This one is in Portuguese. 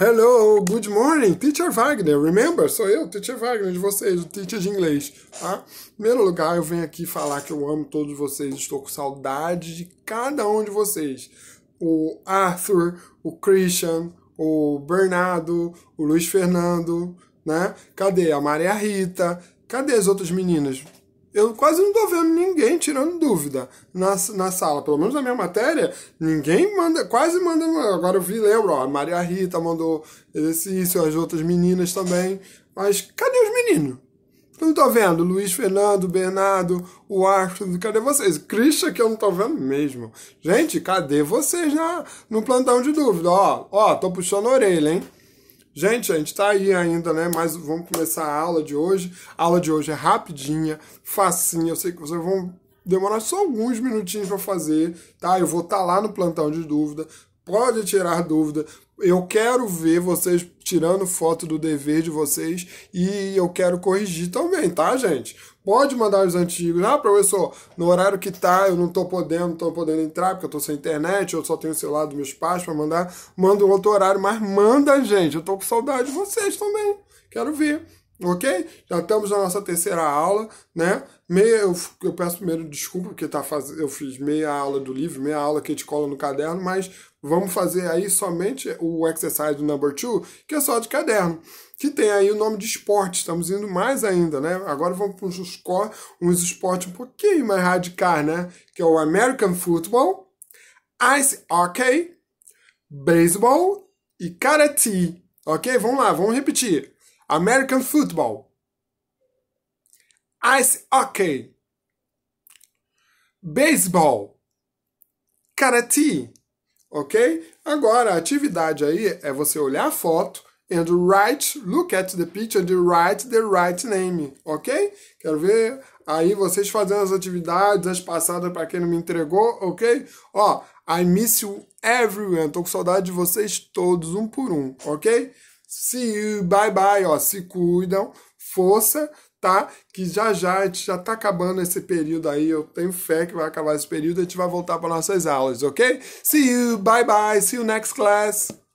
Hello, good morning, Teacher Wagner. Remember, sou eu, Teacher Wagner, de vocês, o teacher de inglês. Tá? Em primeiro lugar, eu venho aqui falar que eu amo todos vocês, estou com saudade de cada um de vocês. O Arthur, o Christian, o Bernardo, o Luiz Fernando, né? Cadê a Maria Rita? Cadê as outras meninas? eu quase não tô vendo ninguém tirando dúvida na, na sala. Pelo menos na minha matéria, ninguém manda, quase manda. Agora eu vi, lembro, ó, a Maria Rita mandou exercício, as outras meninas também. Mas cadê os meninos? Eu não tô vendo. Luiz Fernando, Bernardo, o Arthur, cadê vocês? Christian, que eu não tô vendo mesmo. Gente, cadê vocês na, no plantão de dúvida? Ó, ó, tô puxando a orelha, hein? Gente, a gente tá aí ainda, né? Mas vamos começar a aula de hoje. A aula de hoje é rapidinha, facinha. Eu sei que vocês vão demorar só alguns minutinhos para fazer, tá? Eu vou estar tá lá no plantão de dúvida. Pode tirar dúvida. Eu quero ver vocês tirando foto do dever de vocês e eu quero corrigir também, tá, gente? Pode mandar os antigos. Ah, professor, no horário que tá, eu não tô podendo, não tô podendo entrar porque eu tô sem internet, eu só tenho o celular dos meus pais para mandar. Manda um outro horário, mas manda, gente. Eu tô com saudade de vocês também. Quero ver ok? Já estamos na nossa terceira aula, né? Meia, eu, eu peço primeiro desculpa, porque tá faz... eu fiz meia aula do livro, meia aula que a gente cola no caderno, mas vamos fazer aí somente o exercise number two, que é só de caderno, que tem aí o nome de esporte, estamos indo mais ainda, né? Agora vamos para uns, uns esportes um pouquinho mais radicais, né? Que é o American Football, Ice Hockey, Baseball e Karate, ok? Vamos lá, vamos repetir. American football, ice hockey, baseball, karate, ok? Agora, a atividade aí é você olhar a foto and write, look at the picture and write the right name, ok? Quero ver aí vocês fazendo as atividades, as passadas para quem não me entregou, ok? Ó, I miss you everyone, tô com saudade de vocês todos, um por um, ok? Se bye bye, ó, se cuidam, força, tá? Que já já, a gente já tá acabando esse período aí, eu tenho fé que vai acabar esse período, e a gente vai voltar para nossas aulas, ok? See you, bye bye, see you next class.